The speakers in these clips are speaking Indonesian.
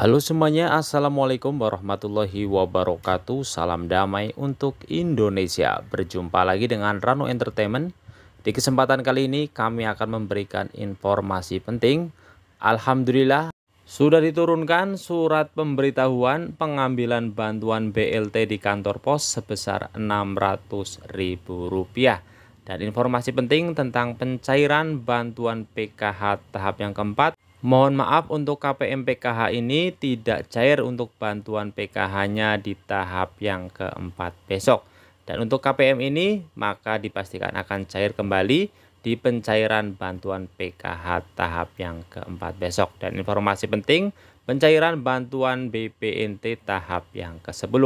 Halo semuanya, Assalamualaikum warahmatullahi wabarakatuh Salam damai untuk Indonesia Berjumpa lagi dengan Rano Entertainment Di kesempatan kali ini kami akan memberikan informasi penting Alhamdulillah sudah diturunkan surat pemberitahuan pengambilan bantuan BLT di kantor pos sebesar Rp600.000 Dan informasi penting tentang pencairan bantuan PKH tahap yang keempat Mohon maaf untuk KPM PKH ini tidak cair untuk bantuan PKH-nya di tahap yang keempat besok. Dan untuk KPM ini maka dipastikan akan cair kembali di pencairan bantuan PKH tahap yang keempat besok. Dan informasi penting, pencairan bantuan BPNT tahap yang ke-10.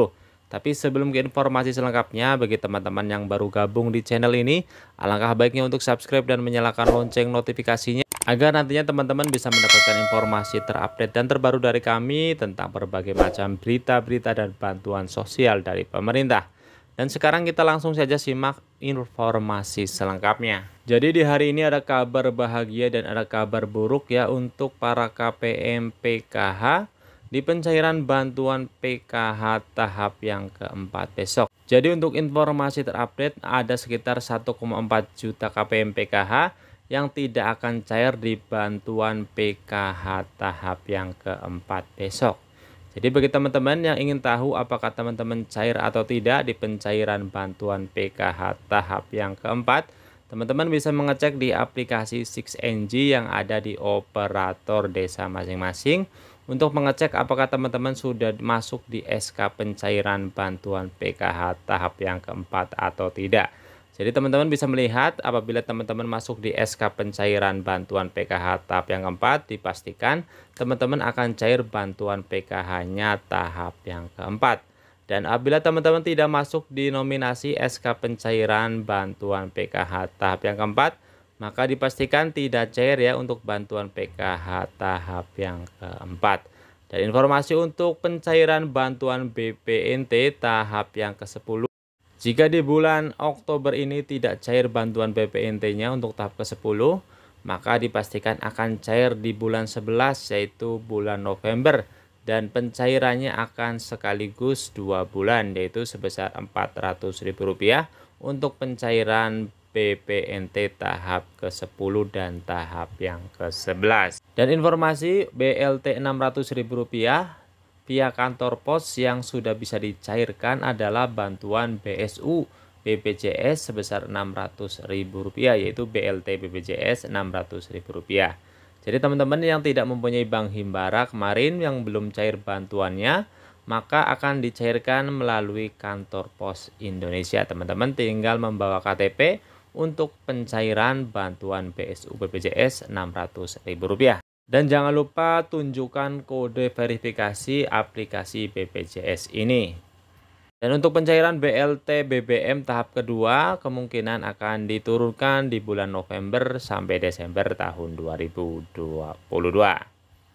Tapi sebelum ke informasi selengkapnya, bagi teman-teman yang baru gabung di channel ini, alangkah baiknya untuk subscribe dan menyalakan lonceng notifikasinya agar nantinya teman-teman bisa mendapatkan informasi terupdate dan terbaru dari kami tentang berbagai macam berita-berita dan bantuan sosial dari pemerintah. Dan sekarang kita langsung saja simak informasi selengkapnya. Jadi di hari ini ada kabar bahagia dan ada kabar buruk ya untuk para KPM PKH di pencairan bantuan PKH tahap yang keempat besok. Jadi untuk informasi terupdate ada sekitar 1,4 juta KPM PKH yang tidak akan cair di bantuan PKH tahap yang keempat besok. Jadi bagi teman-teman yang ingin tahu apakah teman-teman cair atau tidak di pencairan bantuan PKH tahap yang keempat, teman-teman bisa mengecek di aplikasi 6NG yang ada di operator desa masing-masing untuk mengecek apakah teman-teman sudah masuk di SK pencairan bantuan PKH tahap yang keempat atau tidak. Jadi teman-teman bisa melihat apabila teman-teman masuk di SK pencairan bantuan PKH tahap yang keempat dipastikan teman-teman akan cair bantuan PKH-nya tahap yang keempat. Dan apabila teman-teman tidak masuk di nominasi SK pencairan bantuan PKH tahap yang keempat, maka dipastikan tidak cair ya untuk bantuan PKH tahap yang keempat. Dan informasi untuk pencairan bantuan BPNT tahap yang ke-10 jika di bulan Oktober ini tidak cair bantuan BPNT-nya untuk tahap ke-10, maka dipastikan akan cair di bulan 11 yaitu bulan November dan pencairannya akan sekaligus dua bulan yaitu sebesar Rp400.000 untuk pencairan BPNT tahap ke-10 dan tahap yang ke-11. Dan informasi BLT Rp600.000 Pihak kantor pos yang sudah bisa dicairkan adalah bantuan BSU BPJS sebesar Rp600.000 yaitu BLT BPJS Rp600.000. Jadi teman-teman yang tidak mempunyai bank Himbara kemarin yang belum cair bantuannya maka akan dicairkan melalui kantor pos Indonesia. Teman-teman tinggal membawa KTP untuk pencairan bantuan BSU BPJS Rp600.000. Dan jangan lupa tunjukkan kode verifikasi aplikasi BPJS ini. Dan untuk pencairan BLT BBM tahap kedua kemungkinan akan diturunkan di bulan November sampai Desember tahun 2022.